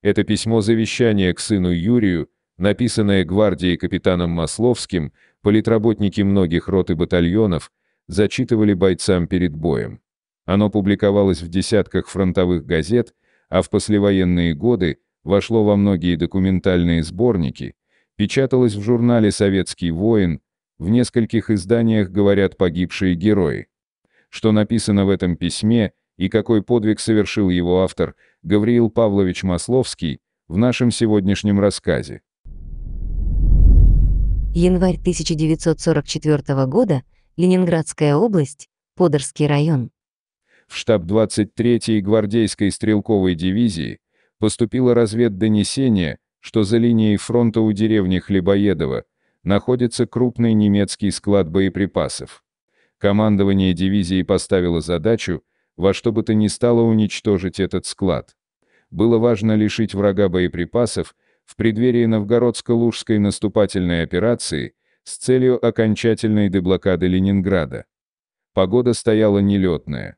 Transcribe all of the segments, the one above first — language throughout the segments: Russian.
Это письмо завещания к сыну Юрию, написанное гвардией капитаном Масловским, политработники многих рот и батальонов, зачитывали бойцам перед боем. Оно публиковалось в десятках фронтовых газет, а в послевоенные годы вошло во многие документальные сборники, печаталось в журнале «Советский воин», в нескольких изданиях говорят погибшие герои что написано в этом письме и какой подвиг совершил его автор Гавриил Павлович Масловский в нашем сегодняшнем рассказе. Январь 1944 года, Ленинградская область, Подорский район. В штаб 23-й гвардейской стрелковой дивизии поступило разведдонесение, что за линией фронта у деревни Хлебоедова находится крупный немецкий склад боеприпасов. Командование дивизии поставило задачу во что бы то ни стало уничтожить этот склад. Было важно лишить врага боеприпасов в преддверии Новгородско-Лужской наступательной операции с целью окончательной деблокады Ленинграда. Погода стояла нелетная.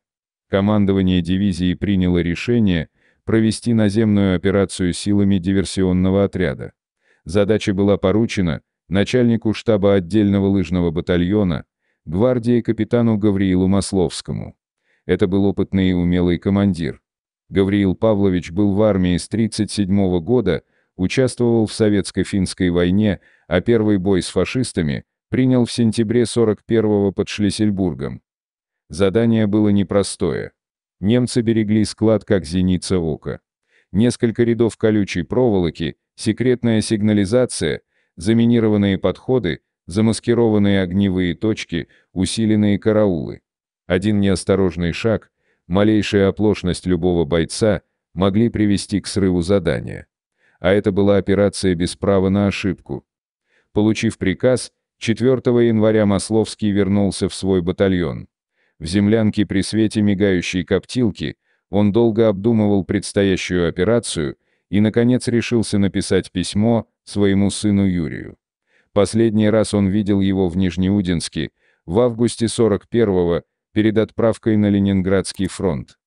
Командование дивизии приняло решение провести наземную операцию силами диверсионного отряда. Задача была поручена начальнику штаба отдельного лыжного батальона гвардии капитану Гавриилу Масловскому. Это был опытный и умелый командир. Гавриил Павлович был в армии с 1937 года, участвовал в Советско-финской войне, а первый бой с фашистами принял в сентябре 41-го под Шлиссельбургом. Задание было непростое. Немцы берегли склад как зеница ока. Несколько рядов колючей проволоки, секретная сигнализация, заминированные подходы, замаскированные огневые точки, усиленные караулы. Один неосторожный шаг, малейшая оплошность любого бойца могли привести к срыву задания. А это была операция без права на ошибку. Получив приказ, 4 января Масловский вернулся в свой батальон. В землянке при свете мигающей коптилки он долго обдумывал предстоящую операцию и, наконец, решился написать письмо своему сыну Юрию. Последний раз он видел его в Нижнеудинске в августе 41-го, перед отправкой на Ленинградский фронт.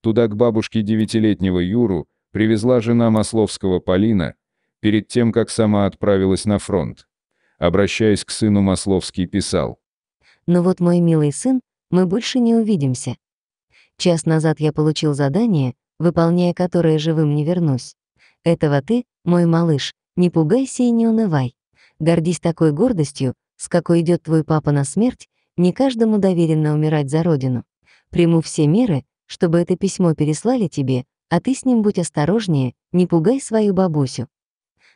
Туда к бабушке девятилетнего Юру привезла жена Масловского Полина, перед тем, как сама отправилась на фронт. Обращаясь к сыну, Масловский писал. «Ну вот, мой милый сын, мы больше не увидимся. Час назад я получил задание, выполняя которое живым не вернусь. Этого ты, мой малыш, не пугайся и не унывай. Гордись такой гордостью, с какой идет твой папа на смерть, не каждому доверенно умирать за родину. Приму все меры, чтобы это письмо переслали тебе, а ты с ним будь осторожнее, не пугай свою бабусю.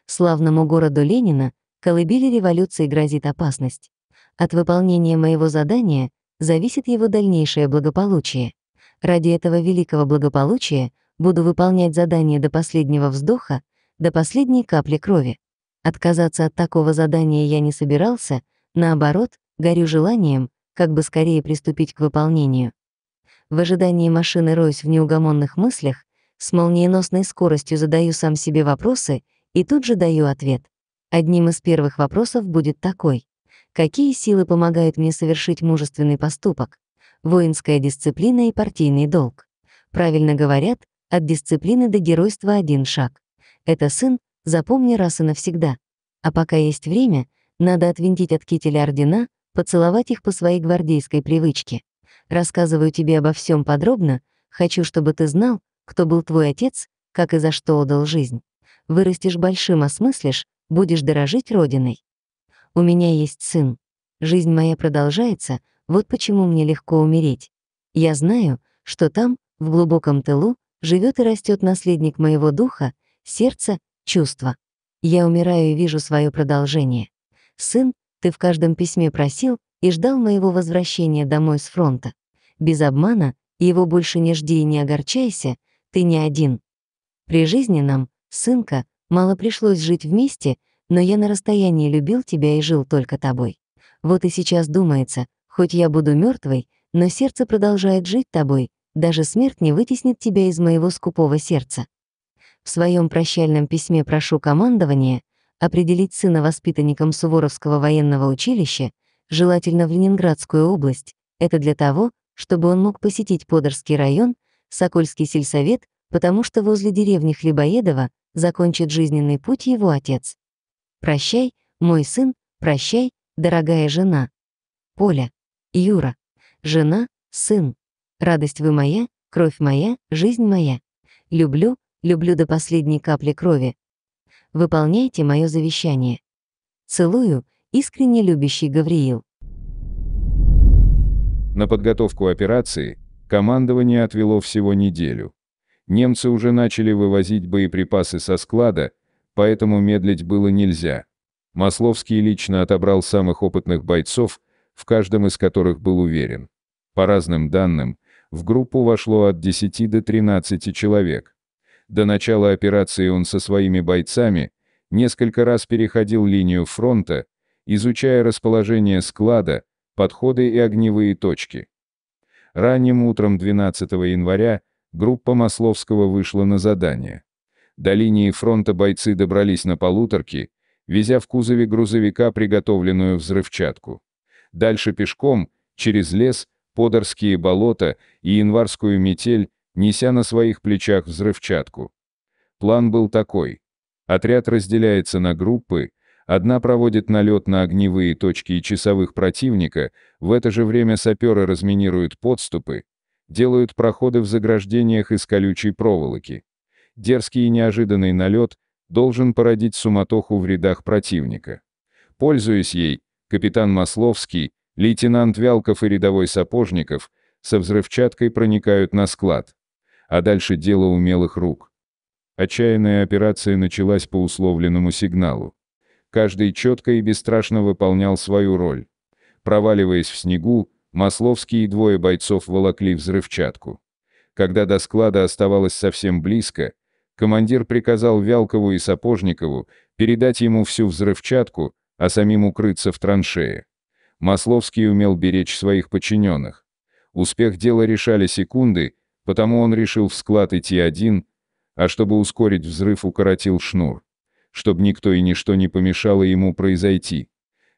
Славному городу Ленина колыбели революции грозит опасность. От выполнения моего задания зависит его дальнейшее благополучие. Ради этого великого благополучия буду выполнять задание до последнего вздоха, до последней капли крови. Отказаться от такого задания я не собирался, наоборот, горю желанием, как бы скорее приступить к выполнению. В ожидании машины роюсь в неугомонных мыслях, с молниеносной скоростью задаю сам себе вопросы и тут же даю ответ. Одним из первых вопросов будет такой. Какие силы помогают мне совершить мужественный поступок? Воинская дисциплина и партийный долг. Правильно говорят, от дисциплины до геройства один шаг. Это сын, запомни раз и навсегда. А пока есть время, надо отвинтить от кителя ордена, поцеловать их по своей гвардейской привычке. Рассказываю тебе обо всем подробно, хочу, чтобы ты знал, кто был твой отец, как и за что отдал жизнь. Вырастешь большим, осмыслишь, а будешь дорожить родиной. У меня есть сын. Жизнь моя продолжается, вот почему мне легко умереть. Я знаю, что там, в глубоком тылу, живет и растет наследник моего духа, сердца Чувство. Я умираю и вижу свое продолжение. Сын, ты в каждом письме просил и ждал моего возвращения домой с фронта. Без обмана, его больше не жди и не огорчайся, ты не один. При жизни нам, сынка, мало пришлось жить вместе, но я на расстоянии любил тебя и жил только тобой. Вот и сейчас думается, хоть я буду мертвой, но сердце продолжает жить тобой, даже смерть не вытеснит тебя из моего скупого сердца. В своем прощальном письме прошу командование определить сына воспитанником Суворовского военного училища, желательно в Ленинградскую область. Это для того, чтобы он мог посетить Подорский район, Сокольский сельсовет, потому что возле деревни Хлебоедова закончит жизненный путь его отец. Прощай, мой сын, прощай, дорогая жена. Поля, Юра, жена, сын. Радость вы моя, кровь моя, жизнь моя. Люблю, люблю до последней капли крови. Выполняйте мое завещание. Целую, искренне любящий Гавриил. На подготовку операции командование отвело всего неделю. Немцы уже начали вывозить боеприпасы со склада, поэтому медлить было нельзя. Масловский лично отобрал самых опытных бойцов, в каждом из которых был уверен. По разным данным, в группу вошло от 10 до 13 человек. До начала операции он со своими бойцами несколько раз переходил линию фронта, изучая расположение склада, подходы и огневые точки. Ранним утром 12 января группа Масловского вышла на задание. До линии фронта бойцы добрались на полуторки, везя в кузове грузовика приготовленную взрывчатку. Дальше пешком, через лес, подорские болота и январскую метель неся на своих плечах взрывчатку. План был такой. Отряд разделяется на группы, одна проводит налет на огневые точки и часовых противника, в это же время саперы разминируют подступы, делают проходы в заграждениях из колючей проволоки. Дерзкий и неожиданный налет должен породить суматоху в рядах противника. Пользуясь ей, капитан Масловский, лейтенант Вялков и рядовой Сапожников со взрывчаткой проникают на склад а дальше дело умелых рук. Отчаянная операция началась по условленному сигналу. Каждый четко и бесстрашно выполнял свою роль. Проваливаясь в снегу, Масловский и двое бойцов волокли взрывчатку. Когда до склада оставалось совсем близко, командир приказал Вялкову и Сапожникову передать ему всю взрывчатку, а самим укрыться в траншее. Масловский умел беречь своих подчиненных. Успех дела решали секунды, Потому он решил в склад идти один, а чтобы ускорить взрыв укоротил шнур, чтобы никто и ничто не помешало ему произойти.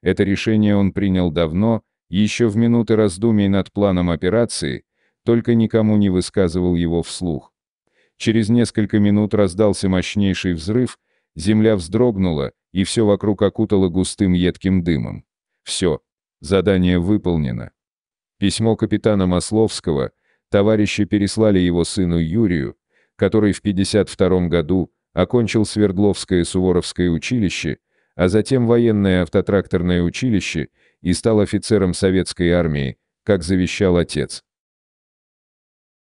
Это решение он принял давно, еще в минуты раздумий над планом операции, только никому не высказывал его вслух. Через несколько минут раздался мощнейший взрыв, земля вздрогнула, и все вокруг окутало густым едким дымом. Все. Задание выполнено. Письмо капитана Масловского, Товарищи переслали его сыну Юрию, который в 52 году окончил Свердловское Суворовское училище, а затем военное автотракторное училище и стал офицером советской армии, как завещал отец.